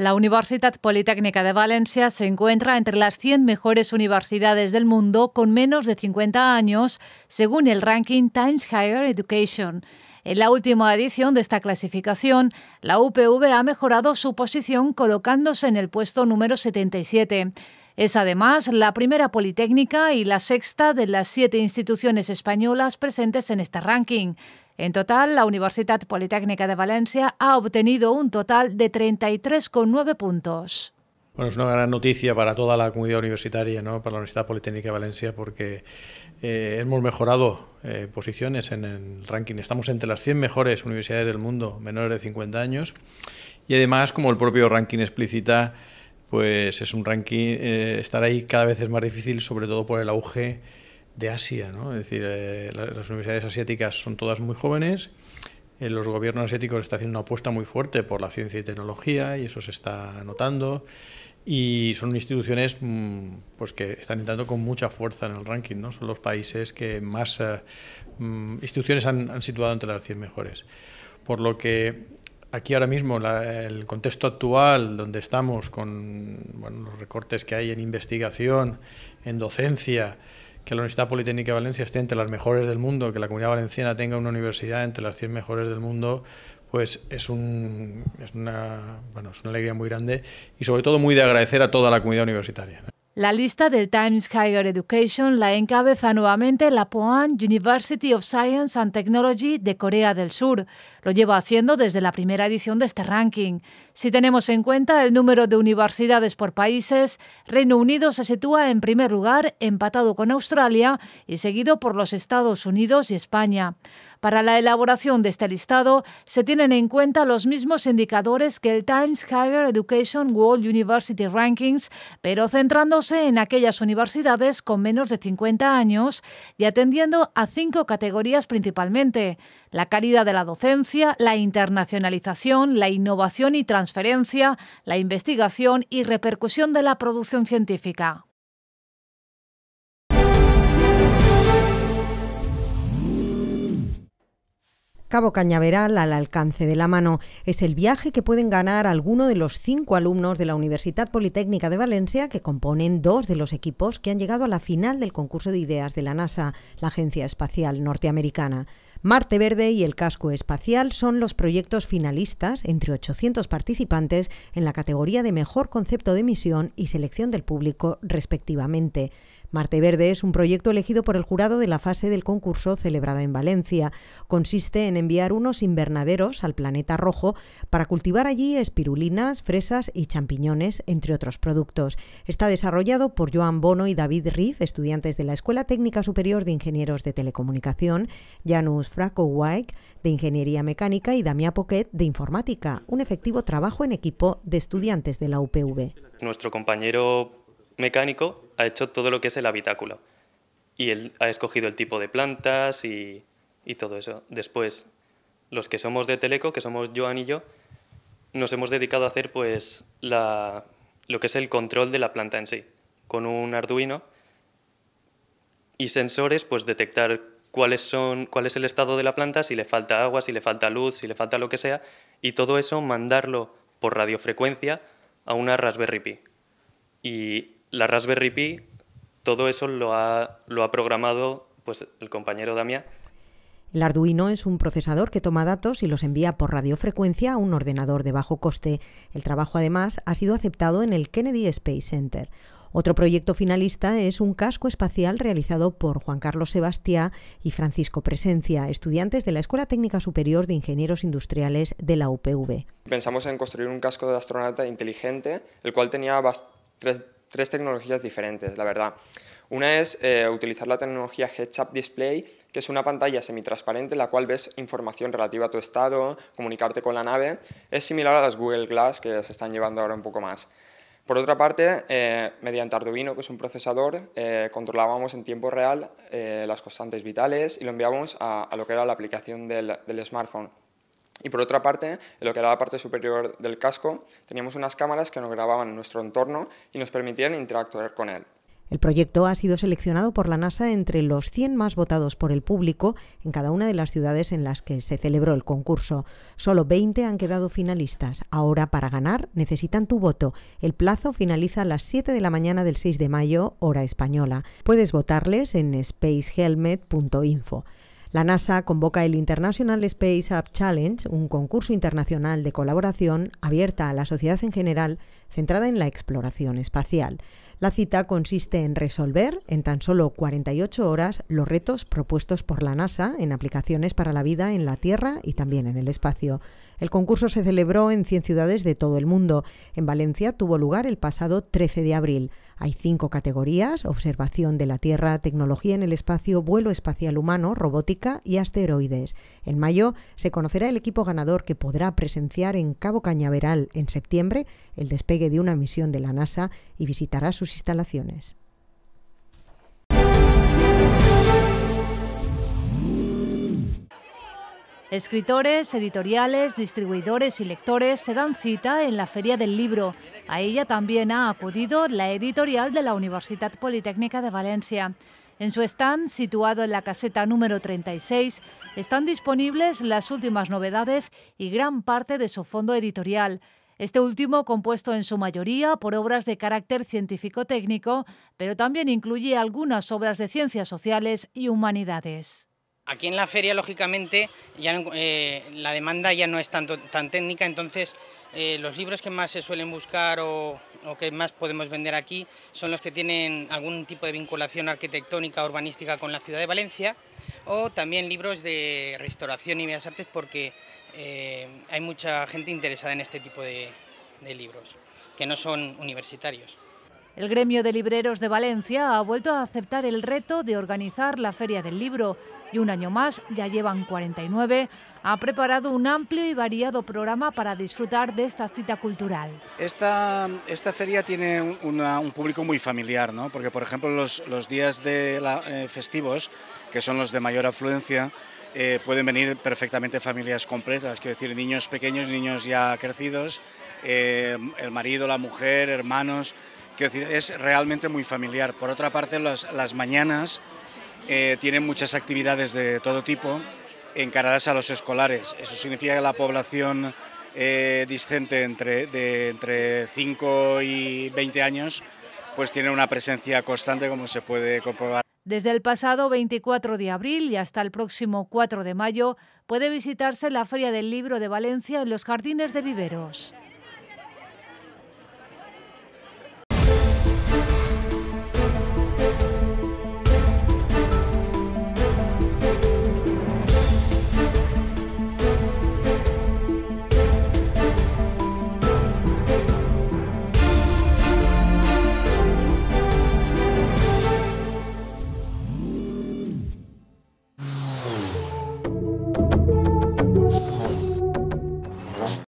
La Universidad Politécnica de Valencia se encuentra entre las 100 mejores universidades del mundo con menos de 50 años, según el ranking Times Higher Education. En la última edición de esta clasificación, la UPV ha mejorado su posición colocándose en el puesto número 77. Es además la primera Politécnica y la sexta de las siete instituciones españolas presentes en este ranking. En total, la Universitat Politécnica de Valencia ha obtenido un total de 33,9 puntos. Bueno, es una gran noticia para toda la comunidad universitaria, para la Universidad Politécnica de Valencia, porque eh, hemos mejorado eh, posiciones en el ranking. Estamos entre las 100 mejores universidades del mundo, menores de 50 años, y además, como el propio ranking explícita, pues es un ranking, eh, estar ahí cada vez es más difícil, sobre todo por el auge de Asia. Es decir, eh, las universidades asiáticas son todas muy jóvenes, eh, los gobiernos asiáticos están haciendo una apuesta muy fuerte por la ciencia y tecnología y eso se está notando. Y son instituciones mm, pues, que están entrando con mucha fuerza en el ranking. ¿no? Son los países que más eh, mm, instituciones han, situado entre las 100 mejores. Por lo que aquí ahora mismo, el contexto actual donde estamos con los recortes que hay en investigación, en docencia, que la Universidad Politécnica de Valencia esté entre las mejores del mundo, que la comunidad valenciana tenga una universidad entre las 100 mejores del mundo, pues es, es una alegría muy grande y sobre todo muy de agradecer a toda la comunidad universitaria. La lista del Times Higher Education la encabeza nuevamente la Pohang University of Science and Technology de Corea del Sur. Lo lleva haciendo desde la primera edición de este ranking. Si tenemos en cuenta el número de universidades por países, Reino Unido se sitúa en primer lugar, empatado con Australia y seguido por los Estados Unidos y España. Para la elaboración de este listado se tienen en cuenta los mismos indicadores que el Times Higher Education World University Rankings, pero centrándose en aquellas universidades con menos de 50 años y atendiendo a cinco categorías principalmente, la calidad de la docencia, la internacionalización, la innovación y transferencia, la investigación y repercusión de la producción científica. Cabo Cañaveral al alcance de la mano. Es el viaje que pueden ganar alguno de los cinco alumnos de la Universidad Politécnica de Valencia que componen dos de los equipos que han llegado a la final del concurso de ideas de la NASA, la Agencia Espacial Norteamericana. Marte Verde y el Casco Espacial son los proyectos finalistas entre 800 participantes en la categoría de Mejor Concepto de Misión y Selección del Público, respectivamente. Marte Verde es un proyecto elegido por el jurado de la fase del concurso celebrada en Valencia. Consiste en enviar unos invernaderos al planeta rojo para cultivar allí espirulinas, fresas y champiñones, entre otros productos. Está desarrollado por Joan Bono y David Riff, estudiantes de la Escuela Técnica Superior de Ingenieros de Telecomunicación, Janus Frakowijk de Ingeniería Mecánica y Damia Poquet de Informática, un efectivo trabajo en equipo de estudiantes de la UPV. Nuestro compañero mecánico ha hecho todo lo que es el habitáculo. Y él ha escogido el tipo de plantas y, todo eso. Después, los que somos de Teleco, que somos Joan y yo, nos hemos dedicado a hacer pues la, lo que es el control de la planta en sí, con un Arduino y sensores, pues detectar cuáles son, cuál es el estado de la planta, si le falta agua, si le falta luz, si le falta lo que sea, y todo eso mandarlo por radiofrecuencia a una Raspberry Pi. Y la Raspberry Pi, todo eso lo ha, programado pues, el compañero Damián. El Arduino es un procesador que toma datos y los envía por radiofrecuencia a un ordenador de bajo coste. El trabajo, además, ha sido aceptado en el Kennedy Space Center. Otro proyecto finalista es un casco espacial realizado por Juan Carlos Sebastián y Francisco Presencia, estudiantes de la Escuela Técnica Superior de Ingenieros Industriales de la UPV. Pensamos en construir un casco de astronauta inteligente, el cual tenía tres tres tecnologías diferentes, la verdad. Una es eh, utilizar la tecnología Heads-Up Display, que es una pantalla semitransparente en la cual ves información relativa a tu estado, comunicarte con la nave. Es similar a las Google Glass que se están llevando ahora un poco más. Por otra parte, eh, mediante Arduino, que es un procesador, eh, controlábamos en tiempo real las constantes vitales y lo enviábamos a, lo que era la aplicación del smartphone. Y por otra parte, en lo que era la parte superior del casco, teníamos unas cámaras que nos grababan nuestro entorno y nos permitían interactuar con él. El proyecto ha sido seleccionado por la NASA entre los 100 más votados por el público en cada una de las ciudades en las que se celebró el concurso. Solo 20 han quedado finalistas. Ahora, para ganar, necesitan tu voto. El plazo finaliza a las 7 de la mañana del 6 de mayo, hora española. Puedes votarles en spacehelmet.info. La NASA convoca el International Space App Challenge, un concurso internacional de colaboración abierta a la sociedad en general, centrada en la exploración espacial. La cita consiste en resolver en tan solo 48 horas los retos propuestos por la NASA en aplicaciones para la vida en la Tierra y también en el espacio. El concurso se celebró en 100 ciudades de todo el mundo. En Valencia tuvo lugar el pasado 13 de abril. Hay cinco categorías, observación de la Tierra, tecnología en el espacio, vuelo espacial humano, robótica y asteroides. En mayo se conocerá el equipo ganador que podrá presenciar en Cabo Cañaveral en septiembre el despegue de una misión de la NASA y visitará sus instalaciones. Escritores, editoriales, distribuidores y lectores se dan cita en la Feria del Libro. A ella también ha acudido la editorial de la Universidad Politécnica de Valencia. En su stand, situado en la caseta número 36, están disponibles las últimas novedades y gran parte de su fondo editorial. Este último compuesto en su mayoría por obras de carácter científico-técnico, pero también incluye algunas obras de ciencias sociales y humanidades. Aquí en la feria, lógicamente, ya eh, la demanda ya no es tan técnica, entonces eh, los libros que más se suelen buscar o, que más podemos vender aquí son los que tienen algún tipo de vinculación arquitectónica, urbanística con la ciudad de Valencia o también libros de restauración y bellas artes porque eh, hay mucha gente interesada en este tipo de libros que no son universitarios. El gremio de libreros de Valencia ha vuelto a aceptar el reto de organizar la Feria del Libro y un año más, ya llevan 49, ha preparado un amplio y variado programa para disfrutar de esta cita cultural. Esta, esta feria tiene un público muy familiar, ¿no? porque por ejemplo los, días de eh, festivos, que son los de mayor afluencia, eh, pueden venir perfectamente familias completas, quiero decir, niños pequeños, niños ya crecidos, eh, el marido, la mujer, hermanos es realmente muy familiar. Por otra parte, las, mañanas eh, tienen muchas actividades de todo tipo encaradas a los escolares. Eso significa que la población eh, discente entre, de, entre 5 y 20 años pues tiene una presencia constante como se puede comprobar. Desde el pasado 24 de abril y hasta el próximo 4 de mayo puede visitarse la Feria del Libro de Valencia en los Jardines de Viveros.